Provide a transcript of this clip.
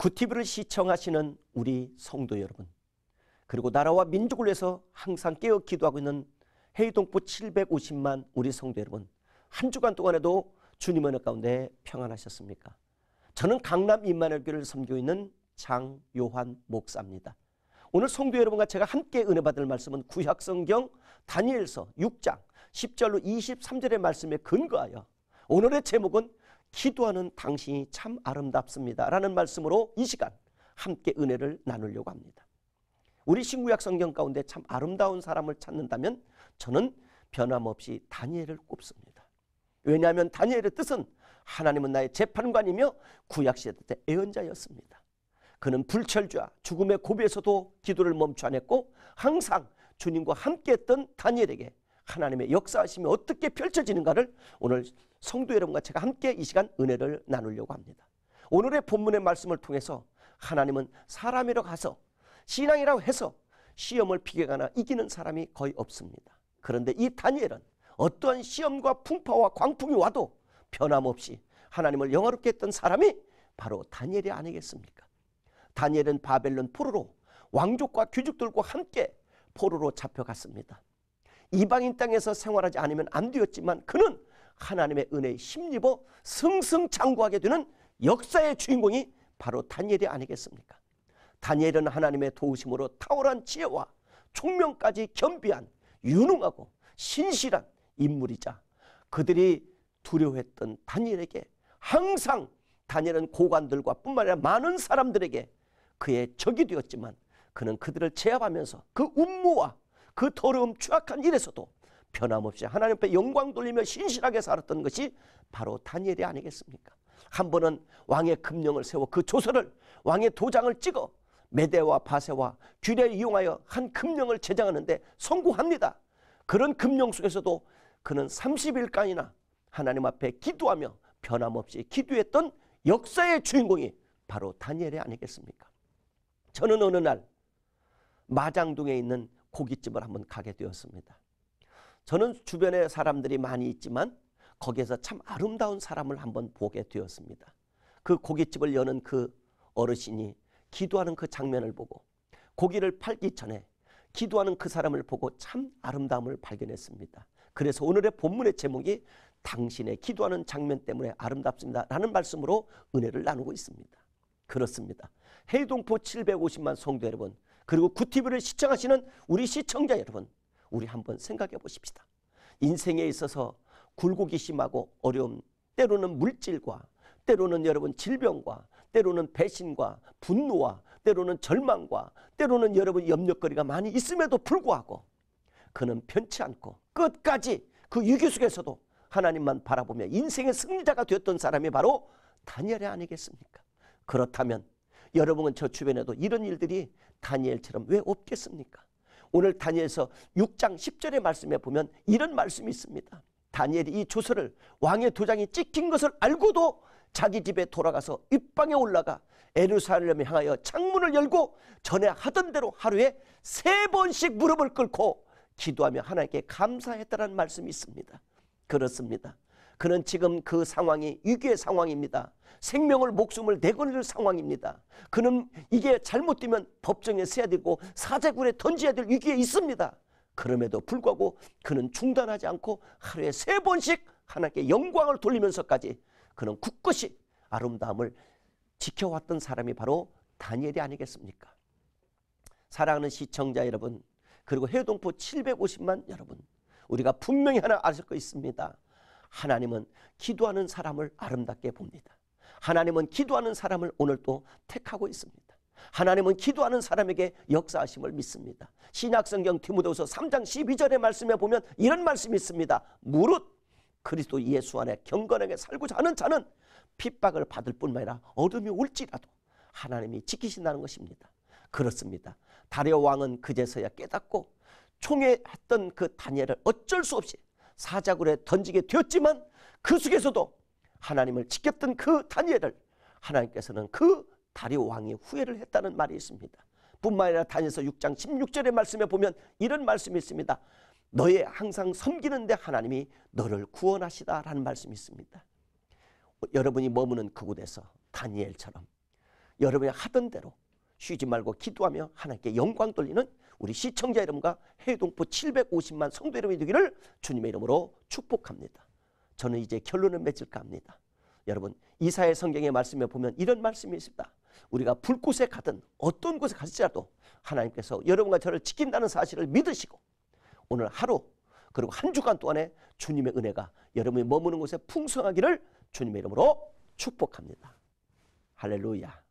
구티브를 시청하시는 우리 성도 여러분 그리고 나라와 민족을 위해서 항상 깨어 기도하고 있는 해외동포 750만 우리 성도 여러분 한 주간 동안에도 주님의 은혜 가운데 평안하셨습니까? 저는 강남 임마늘교를 섬기고 있는 장요한 목사입니다. 오늘 성도 여러분과 제가 함께 은혜 받을 말씀은 구약성경 다니엘서 6장 10절로 23절의 말씀에 근거하여 오늘의 제목은 기도하는 당신이 참 아름답습니다. 라는 말씀으로 이 시간 함께 은혜를 나누려고 합니다. 우리 신구약 성경 가운데 참 아름다운 사람을 찾는다면 저는 변함없이 다니엘을 꼽습니다. 왜냐하면 다니엘의 뜻은 하나님은 나의 재판관이며 구약시대 때 애언자였습니다. 그는 불철주와 죽음의 고비에서도 기도를 멈춰 안 했고 항상 주님과 함께 했던 다니엘에게 하나님의 역사하심이 어떻게 펼쳐지는가를 오늘 성도 여러분과 제가 함께 이 시간 은혜를 나누려고 합니다. 오늘의 본문의 말씀을 통해서 하나님은 사람이라고 해서 신앙이라고 해서 시험을 피해가나 이기는 사람이 거의 없습니다. 그런데 이 다니엘은 어떠한 시험과 풍파와 광풍이 와도 변함없이 하나님을 영화롭게 했던 사람이 바로 다니엘이 아니겠습니까? 다니엘은 바벨론 포로로 왕족과 귀족들과 함께 포로로 잡혀갔습니다. 이방인 땅에서 생활하지 않으면 안 되었지만 그는 하나님의 은혜에 힘입어 승승장구하게 되는 역사의 주인공이 바로 다니엘이 아니겠습니까? 다니엘은 하나님의 도우심으로 탁월한 지혜와 총명까지 겸비한 유능하고 신실한 인물이자 그들이 두려워했던 다니엘에게 항상 다니엘은 고관들과 뿐만 아니라 많은 사람들에게 그의 적이 되었지만 그는 그들을 제압하면서 그 음모와 그 더러움 추악한 일에서도 변함없이 하나님 앞에 영광 돌리며 신실하게 살았던 것이 바로 다니엘이 아니겠습니까? 한 번은 왕의 금령을 세워 그 조서를 왕의 도장을 찍어 메대와 바세와 규례를 이용하여 한 금령을 제정하는데 성공합니다. 그런 금령 속에서도 그는 30일간이나 하나님 앞에 기도하며 변함없이 기도했던 역사의 주인공이 바로 다니엘이 아니겠습니까? 저는 어느 날 마장동에 있는 고깃집을 한번 가게 되었습니다. 저는 주변에 사람들이 많이 있지만 거기에서 참 아름다운 사람을 한번 보게 되었습니다. 그 고깃집을 여는 그 어르신이 기도하는 그 장면을 보고 고기를 팔기 전에 기도하는 그 사람을 보고 참 아름다움을 발견했습니다. 그래서 오늘의 본문의 제목이 당신의 기도하는 장면 때문에 아름답습니다. 라는 말씀으로 은혜를 나누고 있습니다. 그렇습니다. 해동포 750만 성도 여러분, 그리고 구티브를 시청하시는 우리 시청자 여러분 우리 한번 생각해 보십시다. 인생에 있어서 굴곡이 심하고 어려움 때로는 물질과 때로는 여러분 질병과 때로는 배신과 분노와 때로는 절망과 때로는 여러분 염려거리가 많이 있음에도 불구하고 그는 변치 않고 끝까지 그 위기 속에서도 하나님만 바라보며 인생의 승리자가 되었던 사람이 바로 다니엘 아니겠습니까? 그렇다면 여러분은 저 주변에도 이런 일들이 다니엘처럼 왜 없겠습니까? 오늘 다니엘서 6장 10절의 말씀에 보면 이런 말씀이 있습니다. 다니엘이 이 조서를 왕의 도장이 찍힌 것을 알고도 자기 집에 돌아가서 입방에 올라가 에루살렘에 향하여 창문을 열고 전에 하던 대로 하루에 세 번씩 무릎을 꿇고 기도하며 하나님께 감사했다는 말씀이 있습니다. 그렇습니다. 그는 지금 그 상황이 위기의 상황입니다. 생명을 목숨을 내걸릴 상황입니다. 그는 이게 잘못되면 법정에 서야 되고 사제굴에 던져야 될 위기에 있습니다. 그럼에도 불구하고 그는 중단하지 않고 하루에 세 번씩 하나님께 영광을 돌리면서까지 그는 굳것이 아름다움을 지켜왔던 사람이 바로 다니엘이 아니겠습니까? 사랑하는 시청자 여러분 그리고 해동포 750만 여러분 우리가 분명히 하나 아실 거 있습니다. 하나님은 기도하는 사람을 아름답게 봅니다. 하나님은 기도하는 사람을 오늘 또 택하고 있습니다. 하나님은 기도하는 사람에게 역사하심을 믿습니다. 신약성경 디모데후서 3장 12절의 말씀에 보면 이런 말씀이 있습니다. 무릇 그리스도 예수 안에 경건하게 살고자 하는 자는 핍박을 받을 뿐만 아니라 어둠이 올지라도 하나님이 지키신다는 것입니다. 그렇습니다. 다리오 왕은 그제서야 깨닫고 총애했던 그 다니엘을 어쩔 수 없이 사자굴에 던지게 되었지만 그 속에서도 하나님을 지켰던 그 다니엘을 하나님께서는 그 다리오 왕이 후회를 했다는 말이 있습니다. 뿐만 아니라 다니엘서 6장 16절의 말씀에 보면 이런 말씀이 있습니다. 너의 항상 섬기는데 하나님이 너를 구원하시다라는 말씀이 있습니다. 여러분이 머무는 그곳에서 다니엘처럼 여러분이 하던 대로 쉬지 말고 기도하며 하나님께 영광 돌리는 우리 시청자 여러분과 해동포 750만 성도 여러분이 되기를 주님의 이름으로 축복합니다. 저는 이제 결론을 맺을까 합니다. 여러분 이사의 성경의 말씀에 보면 이런 말씀이 있습니다. 우리가 불꽃에 가든 어떤 곳에 가시라도 하나님께서 여러분과 저를 지킨다는 사실을 믿으시고 오늘 하루 그리고 한 주간 동안에 주님의 은혜가 여러분이 머무는 곳에 풍성하기를 주님의 이름으로 축복합니다. 할렐루야.